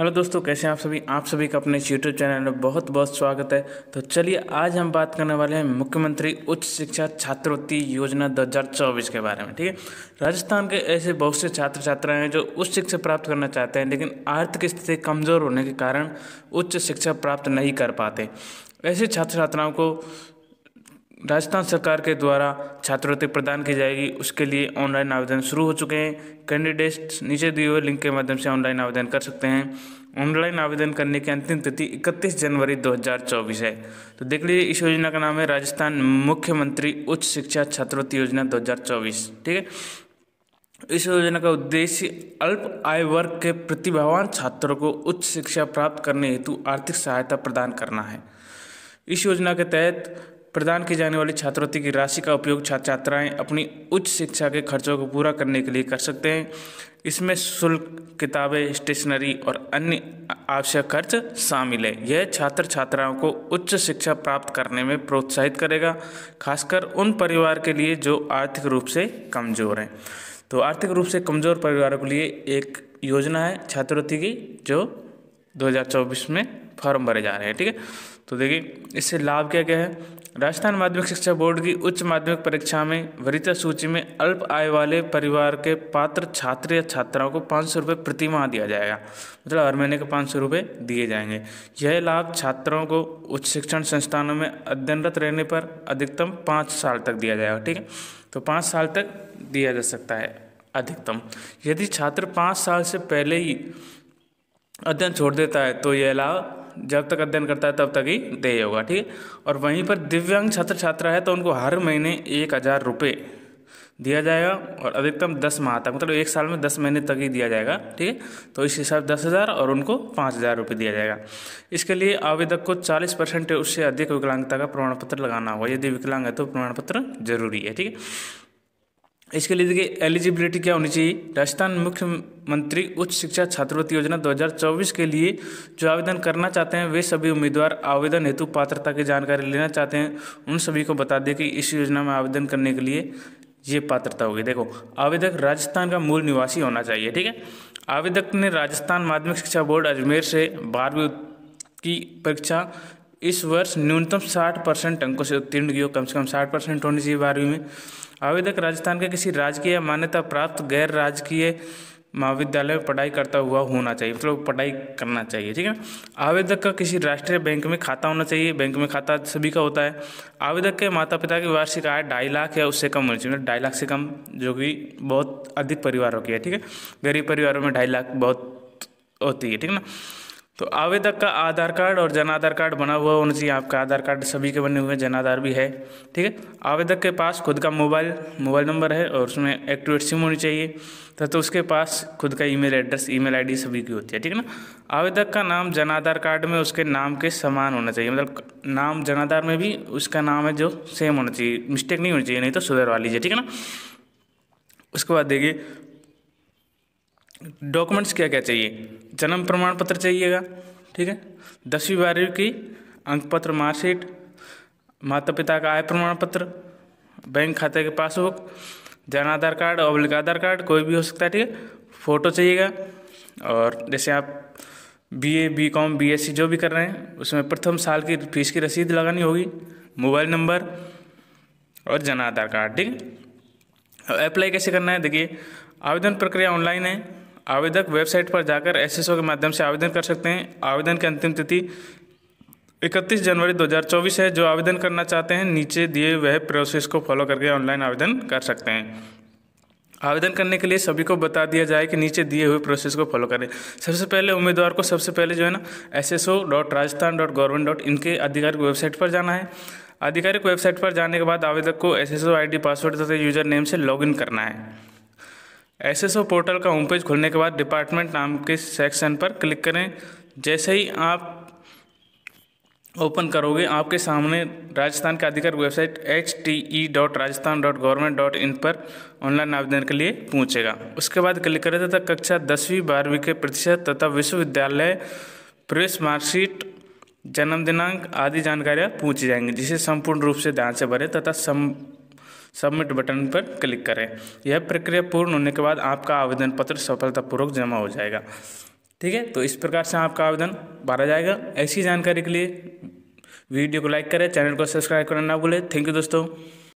hello दोस्तों कैसे हैं आप सभी आप सभी का अपने यूट्यूब चैनल में बहुत बहुत स्वागत है तो चलिए आज हम बात करने वाले हैं मुख्यमंत्री उच्च शिक्षा छात्रवृत्ति योजना 2024 के बारे में ठीक है राजस्थान के ऐसे बहुत से छात्र छात्राएं हैं जो उच्च शिक्षा प्राप्त करना चाहते हैं लेकिन आर्थिक स्थिति कमज़ोर होने के कारण उच्च शिक्षा प्राप्त नहीं कर पाते ऐसे छात्र छात्राओं को राजस्थान सरकार के द्वारा छात्रवृत्ति प्रदान की जाएगी उसके लिए ऑनलाइन आवेदन शुरू हो चुके हैं कैंडिडेट्स नीचे दिए हुए लिंक के माध्यम से ऑनलाइन आवेदन कर सकते हैं ऑनलाइन आवेदन करने की अंतिम तिथि 31 जनवरी 2024 है तो देख लीजिए इस योजना का नाम है राजस्थान मुख्यमंत्री उच्च शिक्षा छात्रवृत्ति योजना दो ठीक है इस योजना का उद्देश्य अल्प आय वर्ग के प्रतिभावान छात्रों को उच्च शिक्षा प्राप्त करने हेतु आर्थिक सहायता प्रदान करना है इस योजना के तहत प्रदान की जाने वाली छात्रवृत्ति की राशि का उपयोग छात्र छात्राएँ अपनी उच्च शिक्षा के खर्चों को पूरा करने के लिए कर सकते हैं इसमें शुल्क किताबें स्टेशनरी और अन्य आवश्यक खर्च शामिल है यह छात्र छात्राओं को उच्च शिक्षा प्राप्त करने में प्रोत्साहित करेगा खासकर उन परिवार के लिए जो आर्थिक रूप से कमज़ोर हैं तो आर्थिक रूप से कमज़ोर परिवारों के लिए एक योजना है छात्रवृत्ति की जो 2024 में फॉर्म भरे जा रहे हैं ठीक है तो देखिए इससे लाभ क्या क्या है राजस्थान माध्यमिक शिक्षा बोर्ड की उच्च माध्यमिक परीक्षा में वरीता सूची में अल्प आय वाले परिवार के पात्र छात्र या छात्राओं को पाँच सौ रुपये प्रति माह दिया जाएगा मतलब हर महीने के पाँच सौ रुपये दिए जाएंगे यह लाभ छात्रों को उच्च शिक्षण संस्थानों में अध्ययनरत रहने पर अधिकतम पाँच साल तक दिया जाएगा ठीक है तो पाँच साल तक दिया जा सकता है अधिकतम यदि छात्र पाँच साल से पहले ही अध्ययन छोड़ देता है तो यह लाभ जब तक अध्ययन करता है तब तक ही देय होगा ठीक है और वहीं पर दिव्यांग छात्र छात्रा है तो उनको हर महीने एक हज़ार रुपये दिया जाएगा और अधिकतम दस माह तक मतलब एक साल में दस महीने तक ही दिया जाएगा ठीक है तो इस हिसाब दस हज़ार और उनको पाँच हज़ार रुपये दिया जाएगा इसके लिए आवेदक को चालीस परसेंट उससे अधिक विकलांगता का प्रमाण पत्र लगाना होगा यदि विकलांग है तो प्रमाण पत्र जरूरी है ठीक है इसके लिए देखिए एलिजिबिलिटी क्या होनी चाहिए राजस्थान मुख्यमंत्री उच्च शिक्षा छात्रवृत्ति योजना 2024 के लिए जो आवेदन करना चाहते हैं वे सभी उम्मीदवार आवेदन हेतु पात्रता की जानकारी लेना चाहते हैं उन सभी को बता दें कि इस योजना में आवेदन करने के लिए ये पात्रता होगी देखो आवेदक राजस्थान का मूल निवासी होना चाहिए ठीक है आवेदक ने राजस्थान माध्यमिक शिक्षा बोर्ड अजमेर से बारहवीं की परीक्षा इस वर्ष न्यूनतम साठ परसेंट अंकों से उत्तीर्ण की हो कम से कम साठ परसेंट होनी चाहिए बारहवीं में आवेदक राजस्थान के किसी राजकीय या मान्यता प्राप्त गैर राजकीय महाविद्यालय में पढ़ाई करता हुआ होना चाहिए मतलब पढ़ाई करना चाहिए ठीक है आवेदक का किसी राष्ट्रीय बैंक में खाता होना चाहिए बैंक में खाता सभी का होता है आवेदक के माता पिता की वार्षिक आय ढाई लाख या उससे कम होनी चाहिए मतलब ढाई लाख से कम जो कि बहुत अधिक परिवारों की है ठीक है गरीब परिवारों में ढाई लाख बहुत होती है ठीक है ना तो आवेदक का आधार कार्ड और जन आधार कार्ड बना हुआ होना चाहिए आपका आधार कार्ड सभी के बने हुए जनाधार भी है ठीक है आवेदक के पास खुद का मोबाइल मोबाइल नंबर है और उसमें एक्टिवेट सिम होनी चाहिए तथा तो उसके पास खुद का ईमेल एड्रेस ईमेल आईडी सभी की होती है ठीक है ना आवेदक का नाम जन आधार कार्ड में उसके नाम के समान होना चाहिए मतलब नाम जनाधार में भी उसका नाम है जो सेम होना चाहिए मिस्टेक नहीं होनी चाहिए नहीं तो सुधरवा लीजिए ठीक है ना उसके बाद देखिए डॉक्यूमेंट्स क्या क्या चाहिए जन्म प्रमाण पत्र चाहिएगा ठीक है दसवीं बारहवीं की अंक पत्र मार्कशीट माता पिता का आय प्रमाण पत्र बैंक खाते के पासबुक जन आधार कार्ड अब्लिक आधार कार्ड कोई भी हो सकता है ठीक है फ़ोटो चाहिएगा और जैसे आप B A B com B S C जो भी कर रहे हैं उसमें प्रथम साल की फीस की रसीद लगानी होगी मोबाइल नंबर और जन आधार कार्ड ठीक है अप्लाई कैसे करना है देखिए आवेदन प्रक्रिया ऑनलाइन है आवेदक वेबसाइट पर जाकर एसएसओ के माध्यम से आवेदन कर सकते हैं आवेदन की अंतिम तिथि 31 जनवरी 2024 है जो आवेदन करना चाहते हैं नीचे दिए हुए प्रोसेस को फॉलो करके ऑनलाइन आवेदन कर सकते हैं आवेदन करने के लिए सभी को बता दिया जाए कि नीचे दिए हुए प्रोसेस को फॉलो करें सबसे पहले उम्मीदवार को सबसे पहले जो है ना S S O dot Rajasthan dot government dot इनके आधिकारिक वेबसाइट पर जाना है आधिकारिक वेबसाइट पर जाने के बाद आवेदक को S S O I D password तथा यूजर नेम से लॉगिन करना है एस पोर्टल का होम पेज खुलने के बाद डिपार्टमेंट नाम के सेक्शन पर क्लिक करें जैसे ही आप ओपन करोगे आपके सामने राजस्थान का अधिकार website H T E dot Rajasthan dot government dot in पर ऑनलाइन आवेदन के लिए पहुंचेगा उसके बाद क्लिक करें तथा कक्षा दसवीं बारहवीं के प्रतिशत तथा विश्वविद्यालय प्रवेश मार्कशीट जन्मदिनांक आदि जानकारियाँ पूछी जाएंगी जिसे संपूर्ण रूप से ध्यान से भरें तथा सबमिट बटन पर क्लिक करें यह प्रक्रिया पूर्ण होने के बाद आपका आवेदन पत्र सफलतापूर्वक जमा हो जाएगा ठीक है तो इस प्रकार से आपका आवेदन भरा जाएगा ऐसी जानकारी के लिए वीडियो को लाइक करें चैनल को सब्सक्राइब करना ना भूलें थैंक यू दोस्तों